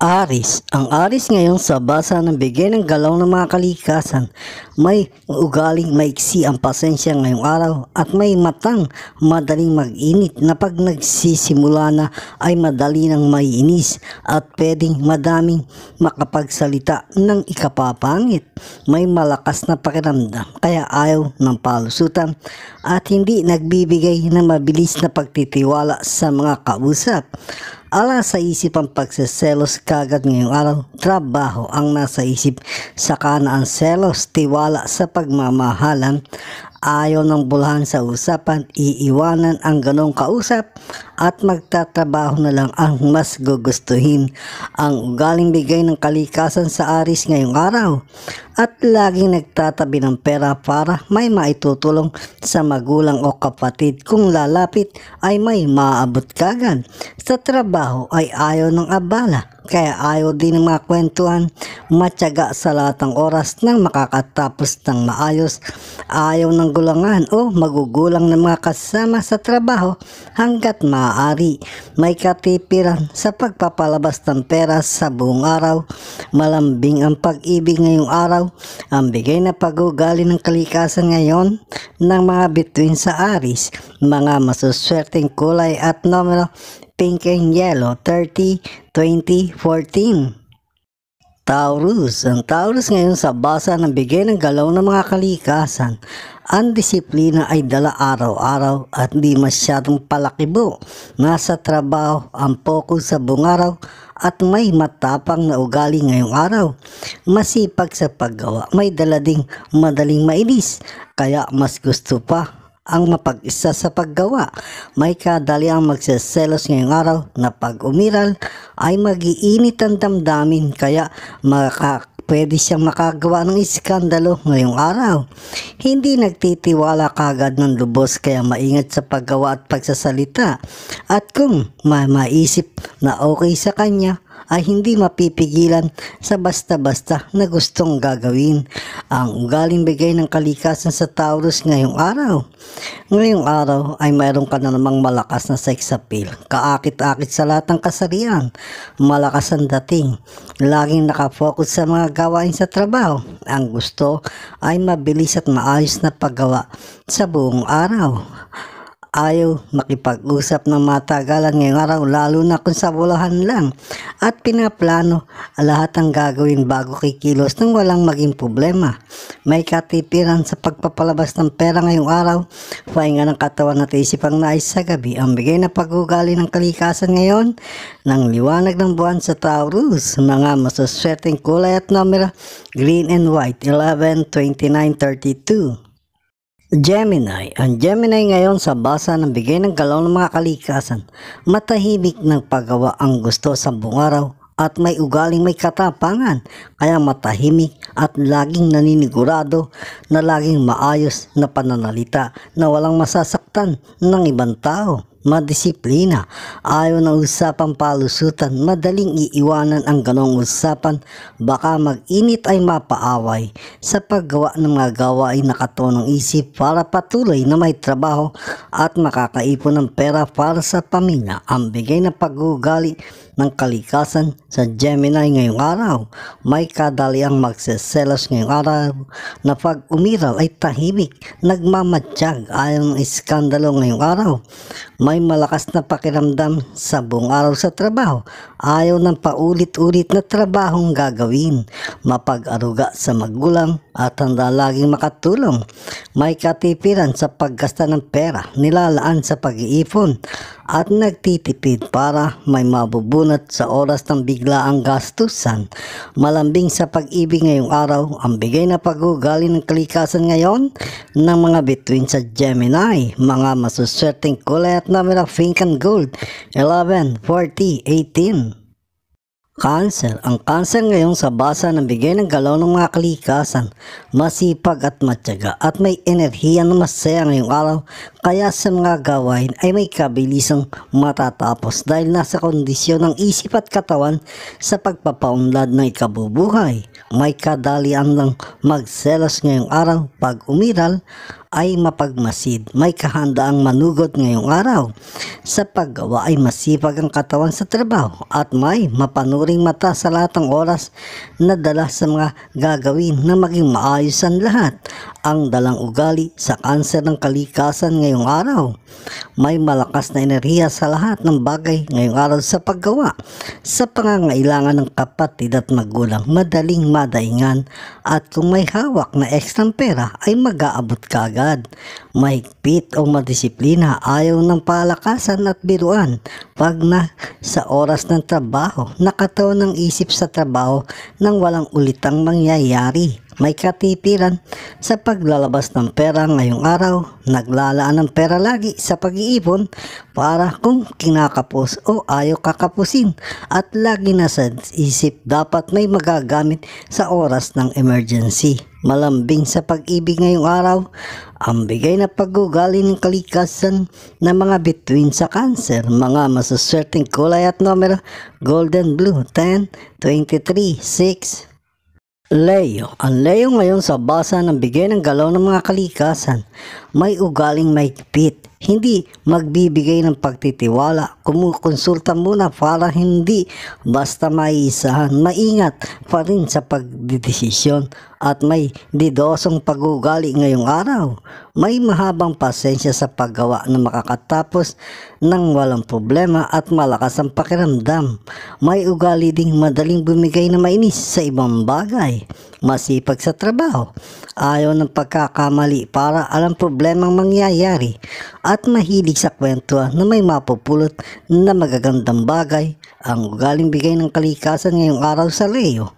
Aris. Ang Aris ngayon sa basa ng bigay ng galaw ng mga kalikasan. May ugaling maiksi ang pasensya ngayong araw at may matang madaling mag-init na pag nagsisimula na ay madali ng maiinis at pwedeng madaming makapagsalita ng ikapapangit. May malakas na pakiramdam kaya ayaw ng palusutan at hindi nagbibigay ng mabilis na pagtitiwala sa mga kausap. Ala sa isip ang pagseselos kagad ngayong araw, trabaho ang nasa isip, saka na ang selos, tiwala sa pagmamahalan, Ayaw ng bulhan sa usapan, iiwanan ang ganong kausap at magtatrabaho na lang ang mas gugustuhin ang galing bigay ng kalikasan sa aris ngayong araw at laging nagtatabi ng pera para may maitutulong sa magulang o kapatid kung lalapit ay may maabot kagan Sa trabaho ay ayaw ng abala kaya ayaw din ng mga kwentuhan, matyaga sa lahat ng oras nang makakatapos ng maayos. Ayaw ng gulangan o magugulang ng mga kasama sa trabaho hanggat maaari. May katipiran sa pagpapalabas ng pera sa buong araw. Malambing ang pag-ibig ngayong araw. Ang bigay na pagugali ng kalikasan ngayon ng mga bituin sa aris, mga masuswerteng kulay at numero pink and yellow, 30, 20, 14. Taurus. Ang Taurus ngayon sa basa ng bigay ng galaw ng mga kalikasan. Ang disiplina ay dala araw-araw at di masyadong palakibo. Nasa trabaho ang focus sa bungaraw at may matapang na ugali ngayong araw. Masipag sa paggawa, may dala ding madaling mainis, kaya mas gusto pa ang mapag-isa sa paggawa. May kadali ang magseselos ngayong araw na pag umiral ay mag-iinit ang damdamin kaya makak pwede siyang makagawa ng iskandalo ngayong araw. Hindi nagtitiwala kagad ng lubos kaya maingat sa paggawa at pagsasalita. At kung may maisip na okay sa kanya, ay hindi mapipigilan sa basta-basta na gustong gagawin. Ang galing bigay ng kalikasan sa Taurus ngayong araw. Ngayong araw ay mayroon ka na namang malakas na sex appeal. Kaakit-akit sa lahat ng kasarian. Malakas ang dating. Laging nakafocus sa mga gawain sa trabaho. Ang gusto ay mabilis at maayos na paggawa sa buong araw ayaw makipag-usap ng matagalan ngayong araw lalo na kung sa bulahan lang at pinaplano lahat ang gagawin bago kikilos nang walang maging problema. May katipiran sa pagpapalabas ng pera ngayong araw, pahinga ng katawan at isipang nais sa gabi ang bigay na pagugali ng kalikasan ngayon ng liwanag ng buwan sa Taurus, mga masuswerteng kulay at numero green and white 11, 29, 32. Gemini. Ang Gemini ngayon sa basa ng bigay ng galaw ng mga kalikasan, matahimik ng paggawa ang gusto sa bungaraw at may ugaling may katapangan kaya matahimik at laging naninigurado na laging maayos na pananalita na walang masasaktan ng ibang tao. Madisiplina, ayaw ng usapang palusutan, madaling iiwanan ang ganong usapan, baka mag-init ay mapaaway sa paggawa ng mga gawain na katonong isip para patuloy na may trabaho at makakaipon ng pera para sa pamilya. Ang bigay na pag-ugali ng kalikasan sa Gemini ngayong araw. May kadaliang magseselos ngayong araw na pag umiral ay tahimik, nagmamadyag ayon ng iskandalo ngayong araw. May malakas na pakiramdam sa buong araw sa trabaho, ayaw ng paulit-ulit na trabahong gagawin, mapag-aruga sa magulang at handa laging makatulong. May katipiran sa paggasta ng pera, nilalaan sa pag-iipon at nagtitipid para may mabubunot sa oras ng biglaang gastusan. Malambing Maging sa pag-ibig ngayong araw, ang bigay na pagugali ng kalikasan ngayon ng mga between sa Gemini, mga masuswerteng kulay at numero of pink and gold, 11, 40, 18. Cancer. Ang cancer ngayon sa basa ng bigay ng galaw ng mga kalikasan, masipag at matyaga at may enerhiya na masaya ngayong araw kaya sa mga gawain ay may kabilisang matatapos dahil nasa kondisyon ng isip at katawan sa pagpapaunlad ng ikabubuhay. May kadalian lang magselos ngayong araw pag umiral ay mapagmasid. May kahandaang manugod ngayong araw. Sa paggawa ay masipag ang katawan sa trabaho at may mapanuring mata sa lahat ng oras na dala sa mga gagawin na maging maayos ang lahat. Ang dalang ugali sa kanser ng kalikasan ngayong araw. May malakas na enerhiya sa lahat ng bagay ngayong araw sa paggawa. Sa pangangailangan ng kapatid at magulang, madaling madaingan at kung may hawak na ekstrang pera ay mag-aabot kagad agad. Mahigpit o madisiplina ayaw ng palakasan at biruan pag na sa oras ng trabaho nakataon ng isip sa trabaho nang walang ulitang mangyayari may katitiran sa paglalabas ng pera ngayong araw. Naglalaan ng pera lagi sa pag-iipon para kung kinakapos o ayaw kakapusin at lagi na sa isip dapat may magagamit sa oras ng emergency. Malambing sa pag-ibig ngayong araw, ang bigay na paggugali ng kalikasan ng mga bituin sa cancer, mga masuswerteng kulay at numero golden blue 10, 23, 6, Leo. Ang Leo ngayon sa basa ng bigay ng galaw ng mga kalikasan. May ugaling may maigpit. Hindi magbibigay ng pagtitiwala. Kumukonsulta muna para hindi basta maiisahan. Maingat pa rin sa pagdidesisyon at may didosong pagugali ngayong araw. May mahabang pasensya sa paggawa na makakatapos ng walang problema at malakas ang pakiramdam. May ugali ding madaling bumigay na mainis sa ibang bagay. Masipag sa trabaho. Ayaw ng pagkakamali para alam problemang mangyayari. At mahilig sa kwento na may mapupulot na magagandang bagay. Ang ugaling bigay ng kalikasan ngayong araw sa Leo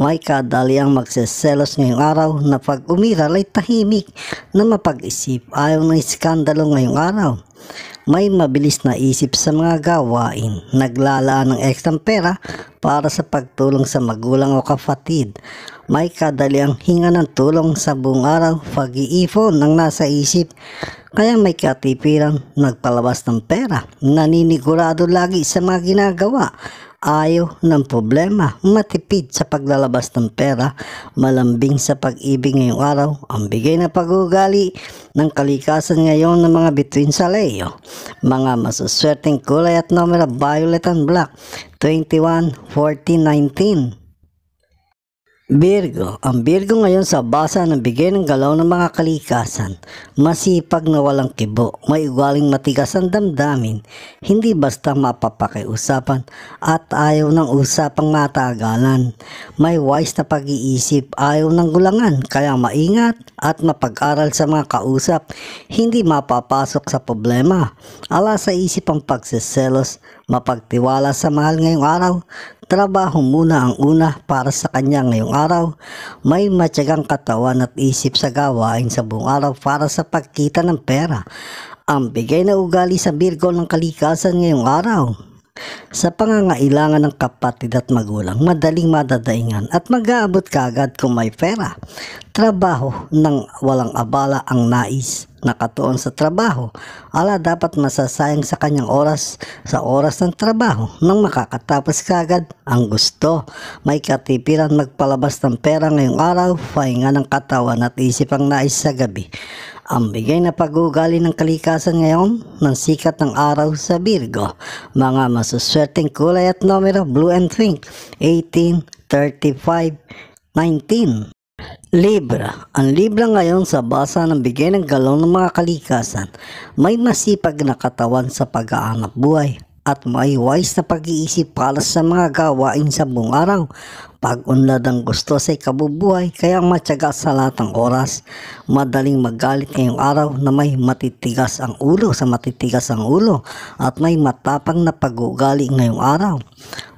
may kadaliang magseselos ngayong araw na pag umiral ay tahimik na mapag-isip ayaw ng iskandalo ngayong araw. May mabilis na isip sa mga gawain, naglalaan ng ekstrang pera para sa pagtulong sa magulang o kapatid. May kadaliang hinga ng tulong sa buong araw, pag-iipon ng nasa isip, kaya may katipiran nagpalabas ng pera, naninigurado lagi sa mga ginagawa, ayaw ng problema, matipid sa paglalabas ng pera, malambing sa pag-ibig ngayong araw, ang bigay na pag-ugali ng kalikasan ngayon ng mga bituin sa leyo, mga masuswerteng kulay at numero violet and black, 21, 14, 19. Virgo, ang Virgo ngayon sa basa ng bigay ng galaw ng mga kalikasan, masipag na walang kibo, may ugaling matigas ang damdamin, hindi basta mapapakiusapan at ayaw ng usapang matagalan, may wise na pag-iisip, ayaw ng gulangan, kaya maingat at mapag-aral sa mga kausap, hindi mapapasok sa problema, ala sa isip ang pagseselos, mapagtiwala sa mahal ngayong araw, trabaho muna ang una para sa kanya ngayong araw araw, may matyagang katawan at isip sa gawain sa buong araw para sa pagkita ng pera. Ang bigay na ugali sa Virgo ng kalikasan ngayong araw. Sa pangangailangan ng kapatid at magulang, madaling madadaingan at mag-aabot kagad kung may pera. Trabaho ng walang abala ang nais nakatuon sa trabaho. Ala dapat masasayang sa kanyang oras sa oras ng trabaho nang makakatapos kagad ang gusto. May katipiran magpalabas ng pera ngayong araw, pahinga ng katawan at isip ang nais sa gabi. Ang bigay na pag-uugali ng kalikasan ngayon ng sikat ng araw sa Virgo. Mga masuswerteng kulay at numero blue and pink 18, 35, 19. Libra. Ang Libra ngayon sa basa ng bigay ng galaw ng mga kalikasan, may masipag na katawan sa pag-aanap buhay at may wise na pag-iisip para sa mga gawain sa buong araw. Pag-unlad ang gusto sa kabubuhay kaya matyaga sa lahat ng oras. Madaling magalit ngayong araw na may matitigas ang ulo sa matitigas ang ulo at may matapang na pag-ugali ngayong araw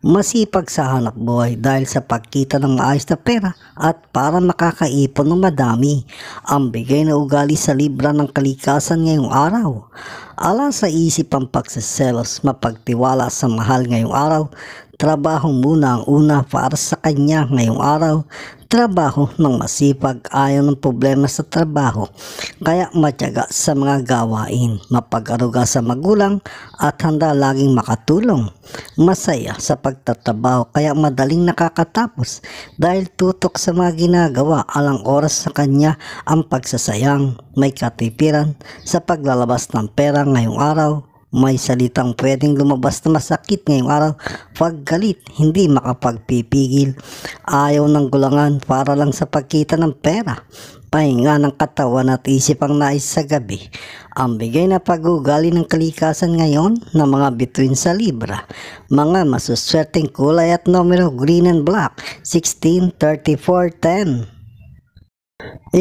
masipag sa hanap buhay dahil sa pagkita ng maayos na pera at para makakaipon ng madami. Ang bigay na ugali sa libra ng kalikasan ngayong araw. Ala sa isip ang pagsiselos, mapagtiwala sa mahal ngayong araw, trabaho muna ang una para sa kanya ngayong araw trabaho ng masipag ayaw ng problema sa trabaho kaya matyaga sa mga gawain, mapag-aruga sa magulang at handa laging makatulong. Masaya sa pagtatrabaho kaya madaling nakakatapos dahil tutok sa mga ginagawa alang oras sa kanya ang pagsasayang, may katipiran sa paglalabas ng pera ngayong araw may salitang pwedeng lumabas na masakit ngayong araw. Paggalit, hindi makapagpipigil. Ayaw ng gulangan para lang sa pagkita ng pera. Pahinga ng katawan at isip ang nais sa gabi. Ang bigay na pagugali ng kalikasan ngayon ng mga bituin sa Libra. Mga masuswerteng kulay at numero green and black. 16, 34, 10.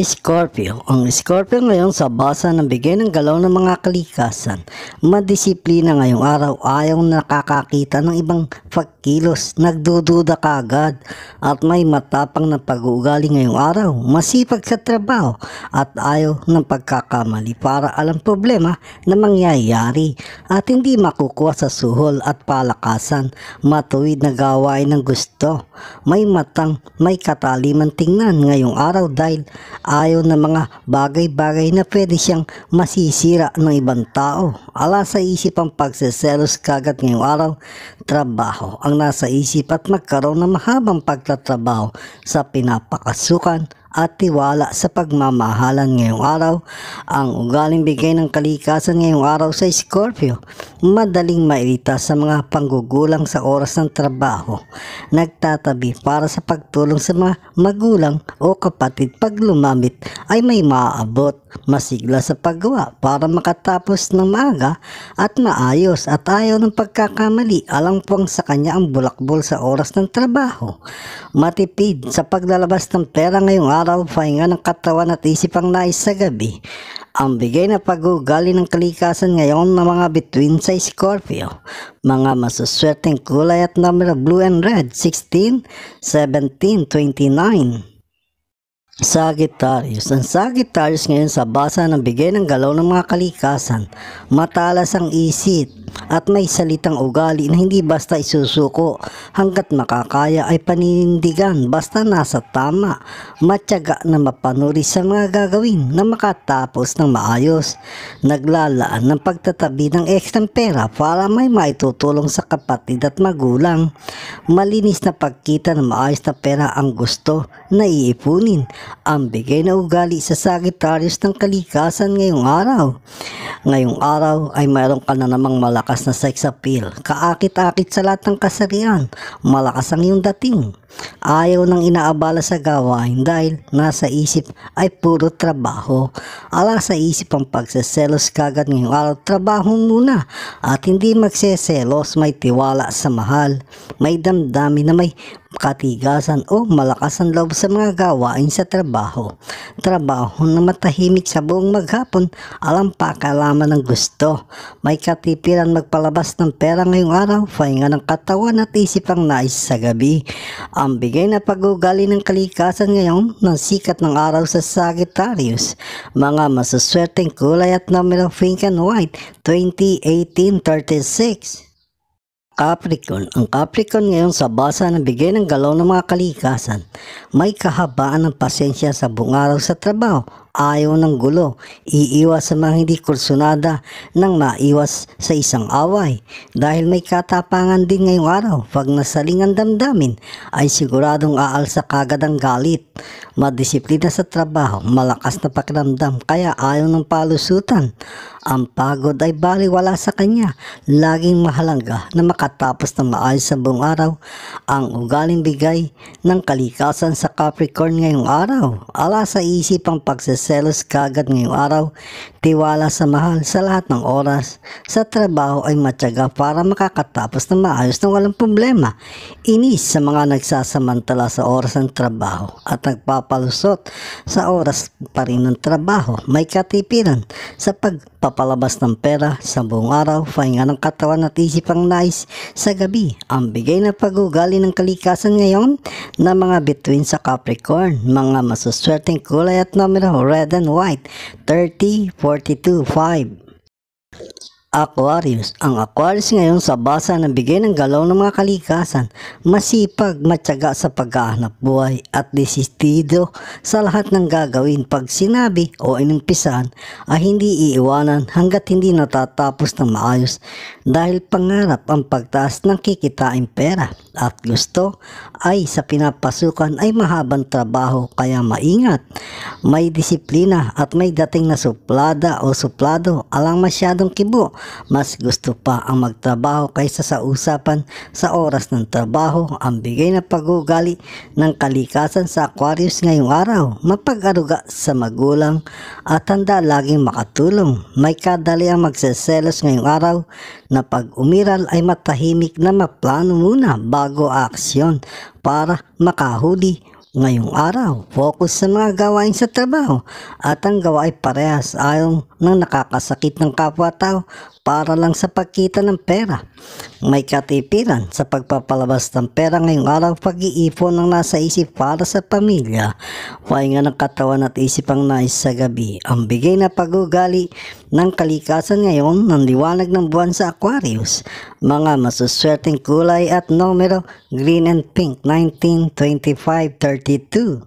Scorpio. Ang Scorpio ngayon sa basa ng bigay ng galaw ng mga kalikasan. Madisiplina ngayong araw ayaw nakakakita ng ibang pagkilos. Nagdududa ka agad at may matapang na pag-uugali ngayong araw. Masipag sa trabaho at ayaw ng pagkakamali para alam problema na mangyayari at hindi makukuha sa suhol at palakasan. Matuwid na gawain ng gusto. May matang, may kataliman tingnan ngayong araw dahil ayaw ng mga bagay-bagay na pwede siyang masisira ng ibang tao. Ala sa isip ang pagseselos kagat ngayong araw, trabaho ang nasa isip at magkaroon ng mahabang pagtatrabaho sa pinapakasukan at tiwala sa pagmamahalan ngayong araw. Ang ugaling bigay ng kalikasan ngayong araw sa Scorpio, madaling mailita sa mga panggugulang sa oras ng trabaho. Nagtatabi para sa pagtulong sa mga magulang o kapatid pag lumamit ay may maaabot, masigla sa paggawa para makatapos ng maaga at maayos at ayaw ng pagkakamali alang pang sa kanya ang bulakbol sa oras ng trabaho. Matipid sa paglalabas ng pera ngayong araw araw, pahinga ng katawan at isip ang nais sa gabi. Ang bigay na pag ng kalikasan ngayon ng mga between sa Scorpio. Mga masuswerteng kulay at numero blue and red, 16, 17, 29. Sagittarius. Ang Sagittarius ngayon sa basa ng bigay ng galaw ng mga kalikasan. Matalas ang isip, at may salitang ugali na hindi basta isusuko hanggat makakaya ay paninindigan basta nasa tama matyaga na mapanuri sa mga gagawin na makatapos ng maayos naglalaan ng pagtatabi ng ekstrang pera para may maitutulong sa kapatid at magulang malinis na pagkita ng maayos na pera ang gusto na iipunin ang bigay na ugali sa Sagittarius ng kalikasan ngayong araw ngayong araw ay mayroon ka na namang malaki malakas na sex appeal, kaakit-akit sa lahat ng kasarian, malakas ang iyong dating. Ayaw nang inaabala sa gawain dahil nasa isip ay puro trabaho. Ala sa isip ang pagseselos kagad ngayong araw, trabaho muna at hindi magseselos, may tiwala sa mahal, may damdamin na may katigasan o malakas ang loob sa mga gawain sa trabaho. Trabaho na matahimik sa buong maghapon, alam pa kalaman ng gusto. May katipiran magpalabas ng pera ngayong araw, fahinga ng katawan at isip ang nais sa gabi. Ang bigay na pagugali ng kalikasan ngayon ng sikat ng araw sa Sagittarius. Mga masuswerteng kulay at numero pink and white, 2018-36. Capricorn. Ang Capricorn ngayon sa basa ng bigay ng galaw ng mga kalikasan. May kahabaan ng pasensya sa buong araw sa trabaho. Ayaw ng gulo. Iiwas sa mga hindi kursunada nang maiwas sa isang away. Dahil may katapangan din ngayong araw. Pag nasalingan damdamin ay siguradong aalsa kagad ang galit. Madisiplina sa trabaho. Malakas na pakiramdam kaya ayaw ng palusutan. Ang pagod ay baliwala sa kanya. Laging mahalaga na makatapos ng maayos sa buong araw ang ugaling bigay ng kalikasan sa Capricorn ngayong araw. Ala sa isip ang pagseselos kagad ngayong araw Tiwala sa mahal sa lahat ng oras. Sa trabaho ay matyaga para makakatapos na maayos ng walang problema. Inis sa mga nagsasamantala sa oras ng trabaho at nagpapalusot sa oras pa rin ng trabaho. May katipiran sa pagpapalabas ng pera sa buong araw, pahinga ng katawan at isipang nais sa gabi. Ang bigay na pagugali ng kalikasan ngayon na mga between sa Capricorn, mga masuswerteng kulay at numero red and white, 30, 40, 42.5 Aquarius. Ang Aquarius ngayon sa basa ng bigay ng galaw ng mga kalikasan, masipag, matyaga sa pag paghahanap buhay at desistido sa lahat ng gagawin pag sinabi o inumpisan ay hindi iiwanan hanggat hindi natatapos ng maayos dahil pangarap ang pagtaas ng kikitain pera at gusto ay sa pinapasukan ay mahabang trabaho kaya maingat. May disiplina at may dating na suplada o suplado alang masyadong kibo. Mas gusto pa ang magtrabaho kaysa sa usapan sa oras ng trabaho ang bigay na pagugali ng kalikasan sa Aquarius ngayong araw. Mapag-aruga sa magulang at handa laging makatulong. May kadali ang magseselos ngayong araw na pag umiral ay matahimik na maplano muna bago bago aksyon para makahuli. Ngayong araw, focus sa mga gawain sa trabaho at ang gawa ay parehas ayon ng nakakasakit ng kapwa-tao para lang sa pagkita ng pera. May katipiran sa pagpapalabas ng pera ngayong araw pag-iipon ng nasa isip para sa pamilya. Pahinga ng katawan at isip ang nais sa gabi. Ang bigay na pagugali ng kalikasan ngayon ng liwanag ng buwan sa Aquarius. Mga masuswerteng kulay at numero green and pink 19, 25, 32.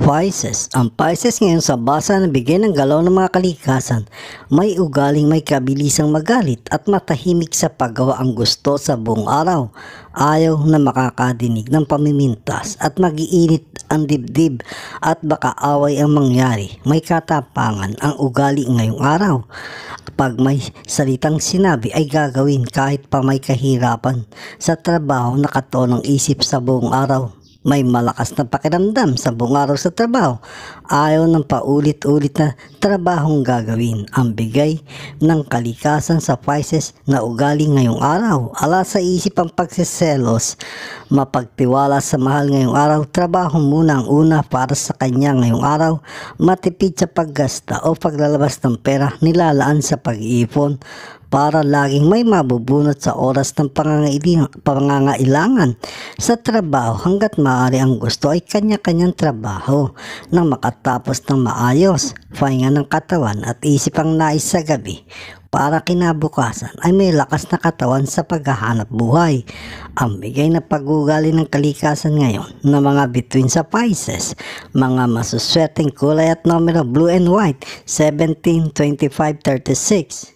Pisces. Ang Pisces ngayon sa basa na bigyan ng galaw ng mga kalikasan, may ugaling may kabilisang magalit at matahimik sa paggawa ang gusto sa buong araw. Ayaw na makakadinig ng pamimintas at magiinit ang dibdib at baka away ang mangyari. May katapangan ang ugali ngayong araw. Pag may salitang sinabi ay gagawin kahit pa may kahirapan sa trabaho na katonang isip sa buong araw may malakas na pakiramdam sa buong araw sa trabaho. Ayaw ng paulit-ulit na trabahong gagawin ang bigay ng kalikasan sa Pisces na ugali ngayong araw. Ala sa isip ang pagsiselos, mapagtiwala sa mahal ngayong araw, trabaho muna ang una para sa kanya ngayong araw, matipid sa paggasta o paglalabas ng pera nilalaan sa pag-iipon para laging may mabubunot sa oras ng pangangailangan sa trabaho hanggat maaari ang gusto ay kanya-kanyang trabaho nang makatapos ng maayos, pahinga ng katawan at isip ang nais sa gabi para kinabukasan ay may lakas na katawan sa paghahanap buhay. Ang bigay na pagugali ng kalikasan ngayon ng mga between sa Pisces, mga masuswerteng kulay at numero blue and white, 17, 25, 36.